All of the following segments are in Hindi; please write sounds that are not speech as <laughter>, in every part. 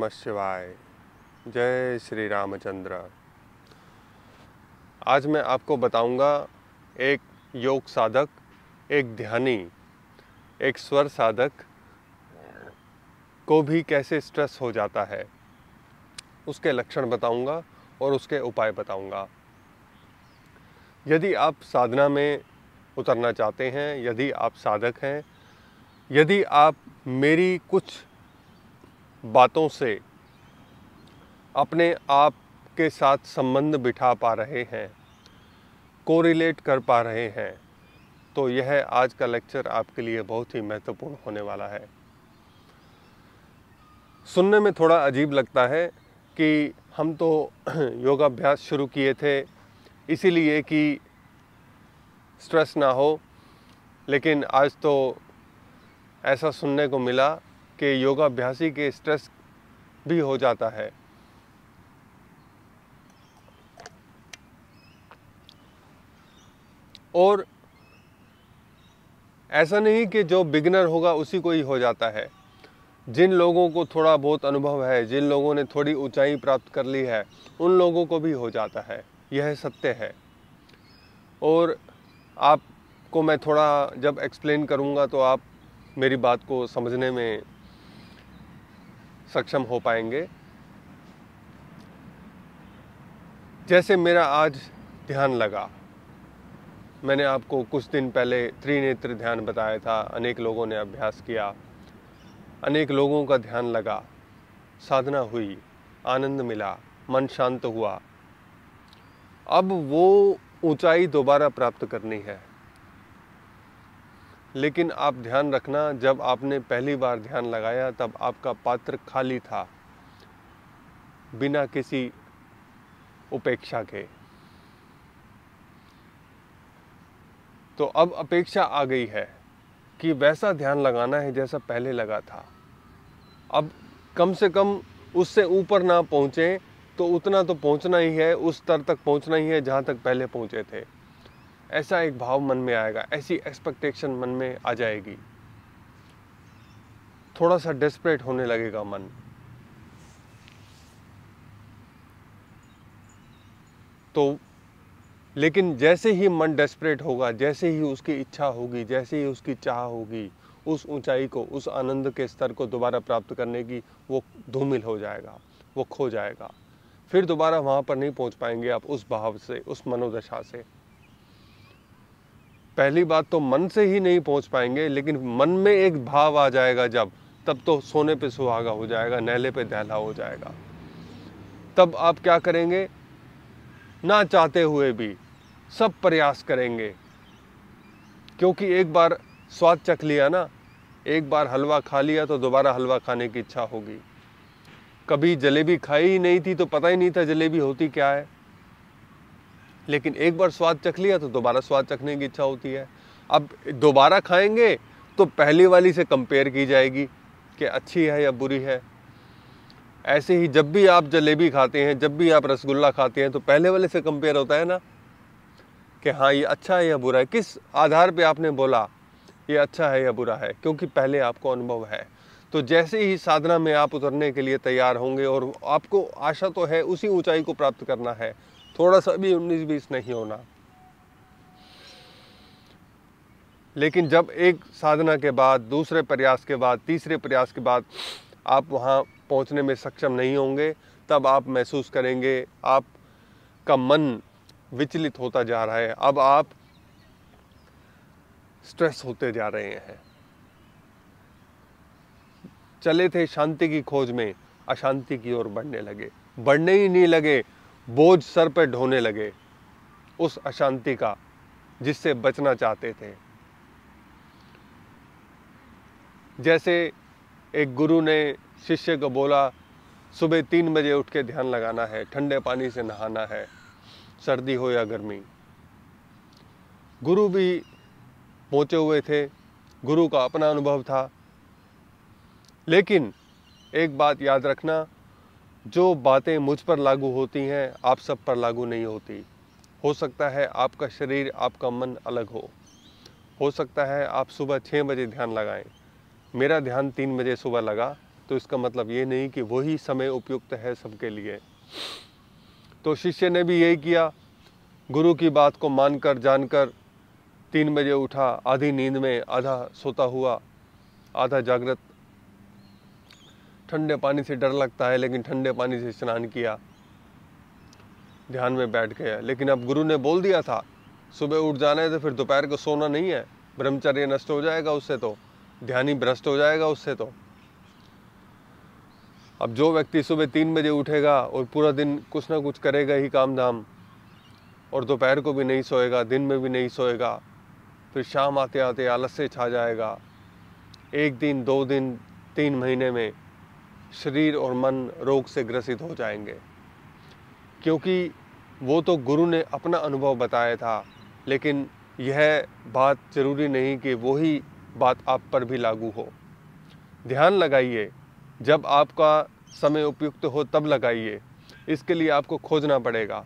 नमः शिवाय जय श्री रामचंद्र आज मैं आपको बताऊंगा एक योग साधक एक ध्यानी एक स्वर साधक को भी कैसे स्ट्रेस हो जाता है उसके लक्षण बताऊंगा और उसके उपाय बताऊंगा यदि आप साधना में उतरना चाहते हैं यदि आप साधक हैं यदि आप मेरी कुछ बातों से अपने आप के साथ संबंध बिठा पा रहे हैं कोरिलेट कर पा रहे हैं तो यह आज का लेक्चर आपके लिए बहुत ही महत्वपूर्ण होने वाला है सुनने में थोड़ा अजीब लगता है कि हम तो <clears throat> योगाभ्यास शुरू किए थे इसीलिए कि स्ट्रेस ना हो लेकिन आज तो ऐसा सुनने को मिला के योगाभ्यासी के स्ट्रेस भी हो जाता है और ऐसा नहीं कि जो बिगनर होगा उसी को ही हो जाता है जिन लोगों को थोड़ा बहुत अनुभव है जिन लोगों ने थोड़ी ऊंचाई प्राप्त कर ली है उन लोगों को भी हो जाता है यह सत्य है और आपको मैं थोड़ा जब एक्सप्लेन करूँगा तो आप मेरी बात को समझने में सक्षम हो पाएंगे जैसे मेरा आज ध्यान लगा मैंने आपको कुछ दिन पहले त्रिनेत्र ध्यान बताया था अनेक लोगों ने अभ्यास किया अनेक लोगों का ध्यान लगा साधना हुई आनंद मिला मन शांत हुआ अब वो ऊंचाई दोबारा प्राप्त करनी है लेकिन आप ध्यान रखना जब आपने पहली बार ध्यान लगाया तब आपका पात्र खाली था बिना किसी उपेक्षा के तो अब अपेक्षा आ गई है कि वैसा ध्यान लगाना है जैसा पहले लगा था अब कम से कम उससे ऊपर ना पहुँचे तो उतना तो पहुँचना ही है उस स्तर तक पहुँचना ही है जहाँ तक पहले पहुँचे थे ऐसा एक भाव मन में आएगा ऐसी एक्सपेक्टेशन मन में आ जाएगी थोड़ा सा डेस्परेट होने लगेगा मन तो लेकिन जैसे ही मन डेस्परेट होगा जैसे ही उसकी इच्छा होगी जैसे ही उसकी चाह होगी उस ऊंचाई को उस आनंद के स्तर को दोबारा प्राप्त करने की वो धूमिल हो जाएगा वो खो जाएगा फिर दोबारा वहाँ पर नहीं पहुँच पाएंगे आप उस भाव से उस मनोदशा से पहली बात तो मन से ही नहीं पहुंच पाएंगे लेकिन मन में एक भाव आ जाएगा जब तब तो सोने पे सुहागा हो जाएगा नहले पे दहला हो जाएगा तब आप क्या करेंगे ना चाहते हुए भी सब प्रयास करेंगे क्योंकि एक बार स्वाद चख लिया ना एक बार हलवा खा लिया तो दोबारा हलवा खाने की इच्छा होगी कभी जलेबी खाई ही नहीं थी तो पता ही नहीं था जलेबी होती क्या है लेकिन एक बार स्वाद चख लिया तो दोबारा स्वाद चखने की इच्छा होती है अब दोबारा खाएंगे तो पहली वाली से कंपेयर की जाएगी कि अच्छी है या बुरी है ऐसे ही जब भी आप जलेबी खाते हैं जब भी आप रसगुल्ला खाते हैं तो पहले वाले से कंपेयर होता है ना कि हाँ ये अच्छा है या बुरा है किस आधार पे आपने बोला ये अच्छा है या बुरा है क्योंकि पहले आपको अनुभव है तो जैसे ही साधना में आप उतरने के लिए तैयार होंगे और आपको आशा तो है उसी ऊंचाई को प्राप्त करना है थोड़ा सा भी उन्नीस बीस नहीं होना लेकिन जब एक साधना के बाद दूसरे प्रयास के बाद तीसरे प्रयास के बाद आप वहाँ पहुँचने में सक्षम नहीं होंगे तब आप महसूस करेंगे आपका मन विचलित होता जा रहा है अब आप स्ट्रेस होते जा रहे हैं चले थे शांति की खोज में अशांति की ओर बढ़ने लगे बढ़ने ही नहीं लगे बोझ सर पर ढोने लगे उस अशांति का जिससे बचना चाहते थे जैसे एक गुरु ने शिष्य को बोला सुबह तीन बजे उठ के ध्यान लगाना है ठंडे पानी से नहाना है सर्दी हो या गर्मी गुरु भी पहुँचे हुए थे गुरु का अपना अनुभव था लेकिन एक बात याद रखना जो बातें मुझ पर लागू होती हैं आप सब पर लागू नहीं होती हो सकता है आपका शरीर आपका मन अलग हो हो सकता है आप सुबह छः बजे ध्यान लगाएं मेरा ध्यान तीन बजे सुबह लगा तो इसका मतलब ये नहीं कि वही समय उपयुक्त है सबके लिए तो शिष्य ने भी यही किया गुरु की बात को मानकर जानकर तीन बजे उठा आधी नींद में आधा सोता हुआ आधा जागृत ठंडे पानी से डर लगता है लेकिन ठंडे पानी से स्नान किया ध्यान में बैठ गया लेकिन अब गुरु ने बोल दिया था सुबह उठ जाना है तो फिर दोपहर को सोना नहीं है ब्रह्मचर्य नष्ट हो जाएगा उससे तो ध्यान ही भ्रष्ट हो जाएगा उससे तो अब जो व्यक्ति सुबह तीन बजे उठेगा और पूरा दिन कुछ ना कुछ करेगा ही काम धाम और दोपहर को भी नहीं सोएगा दिन में भी नहीं सोएगा फिर शाम आते आते आलस्य छा जाएगा एक दिन दो दिन तीन महीने में शरीर और मन रोग से ग्रसित हो जाएंगे क्योंकि वो तो गुरु ने अपना अनुभव बताया था लेकिन यह बात जरूरी नहीं कि वही बात आप पर भी लागू हो ध्यान लगाइए जब आपका समय उपयुक्त हो तब लगाइए इसके लिए आपको खोजना पड़ेगा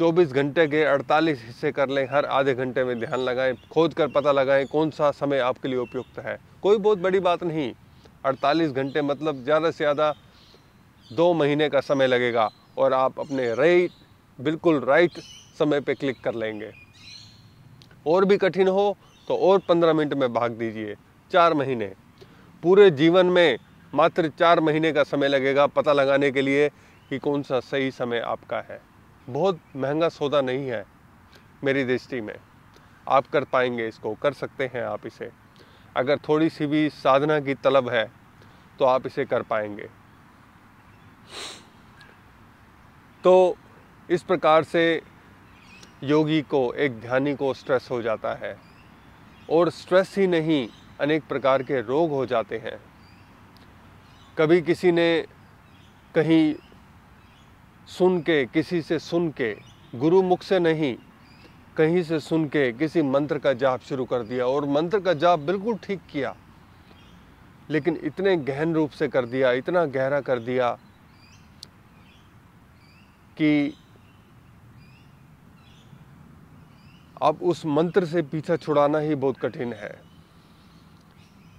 24 घंटे के 48 हिस्से कर लें हर आधे घंटे में ध्यान लगाएं खोज कर पता लगाएं कौन सा समय आपके लिए उपयुक्त है कोई बहुत बड़ी बात नहीं अड़तालीस घंटे मतलब ज़्यादा से ज़्यादा दो महीने का समय लगेगा और आप अपने राइट बिल्कुल राइट समय पे क्लिक कर लेंगे और भी कठिन हो तो और पंद्रह मिनट में भाग दीजिए चार महीने पूरे जीवन में मात्र चार महीने का समय लगेगा पता लगाने के लिए कि कौन सा सही समय आपका है बहुत महंगा सौदा नहीं है मेरी दृष्टि में आप कर पाएंगे इसको कर सकते हैं आप इसे अगर थोड़ी सी भी साधना की तलब है तो आप इसे कर पाएंगे तो इस प्रकार से योगी को एक ध्यानी को स्ट्रेस हो जाता है और स्ट्रेस ही नहीं अनेक प्रकार के रोग हो जाते हैं कभी किसी ने कहीं सुन के किसी से सुन के गुरु मुख से नहीं कहीं से सुन के किसी मंत्र का जाप शुरू कर दिया और मंत्र का जाप बिल्कुल ठीक किया लेकिन इतने गहन रूप से कर दिया इतना गहरा कर दिया कि अब उस मंत्र से पीछा छुड़ाना ही बहुत कठिन है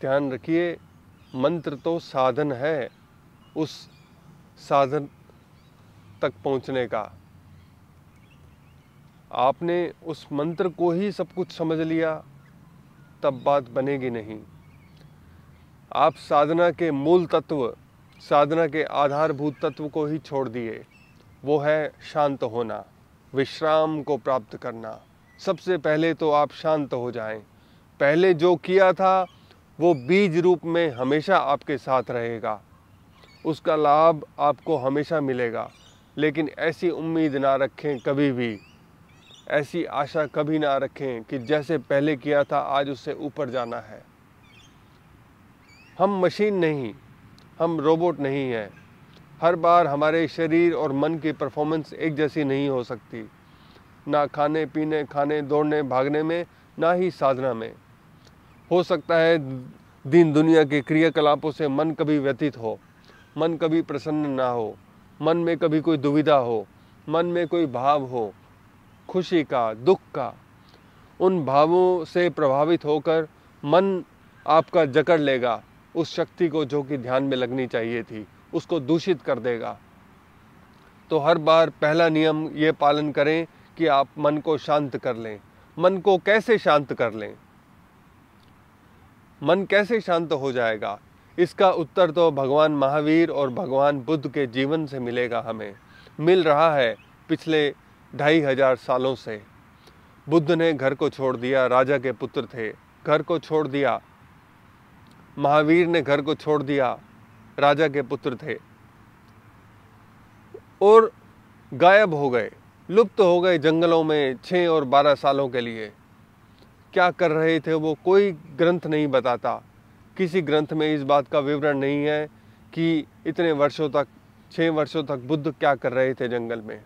ध्यान रखिए मंत्र तो साधन है उस साधन तक पहुंचने का आपने उस मंत्र को ही सब कुछ समझ लिया तब बात बनेगी नहीं आप साधना के मूल तत्व साधना के आधारभूत तत्व को ही छोड़ दिए वो है शांत होना विश्राम को प्राप्त करना सबसे पहले तो आप शांत हो जाएं। पहले जो किया था वो बीज रूप में हमेशा आपके साथ रहेगा उसका लाभ आपको हमेशा मिलेगा लेकिन ऐसी उम्मीद ना रखें कभी भी ऐसी आशा कभी ना रखें कि जैसे पहले किया था आज उससे ऊपर जाना है हम मशीन नहीं हम रोबोट नहीं हैं हर बार हमारे शरीर और मन की परफॉर्मेंस एक जैसी नहीं हो सकती ना खाने पीने खाने दौड़ने भागने में ना ही साधना में हो सकता है दिन दुनिया के क्रियाकलापों से मन कभी व्यतीत हो मन कभी प्रसन्न ना हो मन में कभी कोई दुविधा हो मन में कोई भाव हो खुशी का दुख का उन भावों से प्रभावित होकर मन आपका जकड़ लेगा उस शक्ति को जो कि ध्यान में लगनी चाहिए थी उसको दूषित कर देगा तो हर बार पहला नियम ये पालन करें कि आप मन को शांत कर लें मन को कैसे शांत कर लें मन कैसे शांत हो जाएगा इसका उत्तर तो भगवान महावीर और भगवान बुद्ध के जीवन से मिलेगा हमें मिल रहा है पिछले ढाई हजार सालों से बुद्ध ने घर को छोड़ दिया राजा के पुत्र थे घर को छोड़ दिया महावीर ने घर को छोड़ दिया राजा के पुत्र थे और गायब हो गए लुप्त तो हो गए जंगलों में छः और बारह सालों के लिए क्या कर रहे थे वो कोई ग्रंथ नहीं बताता किसी ग्रंथ में इस बात का विवरण नहीं है कि इतने वर्षों तक छः वर्षों तक बुद्ध क्या कर रहे थे जंगल में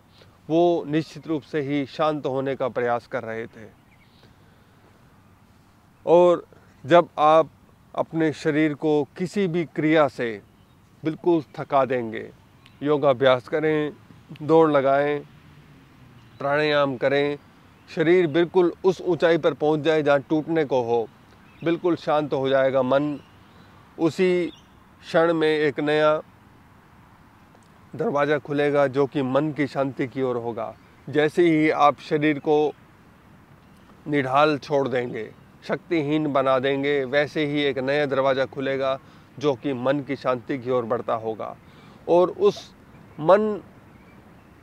वो निश्चित रूप से ही शांत होने का प्रयास कर रहे थे और जब आप अपने शरीर को किसी भी क्रिया से बिल्कुल थका देंगे योगाभ्यास करें दौड़ लगाएं प्राणायाम करें शरीर बिल्कुल उस ऊंचाई पर पहुंच जाए जहाँ टूटने को हो बिल्कुल शांत हो जाएगा मन उसी क्षण में एक नया दरवाज़ा खुलेगा जो कि मन की शांति की ओर होगा जैसे ही आप शरीर को निढाल छोड़ देंगे शक्तिहीन बना देंगे वैसे ही एक नया दरवाज़ा खुलेगा जो कि मन की शांति की ओर बढ़ता होगा और उस मन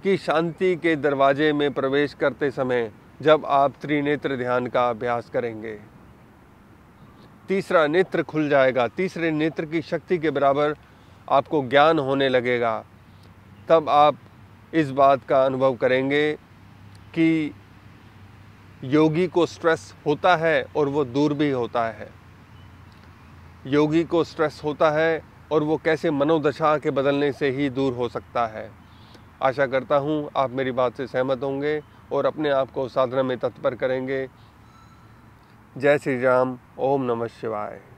की शांति के दरवाजे में प्रवेश करते समय जब आप त्रिनेत्र ध्यान का अभ्यास करेंगे तीसरा नेत्र खुल जाएगा तीसरे नेत्र की शक्ति के बराबर आपको ज्ञान होने लगेगा तब आप इस बात का अनुभव करेंगे कि योगी को स्ट्रेस होता है और वो दूर भी होता है योगी को स्ट्रेस होता है और वो कैसे मनोदशा के बदलने से ही दूर हो सकता है आशा करता हूँ आप मेरी बात से सहमत होंगे और अपने आप को साधना में तत्पर करेंगे जय श्री राम ओम नमः शिवाय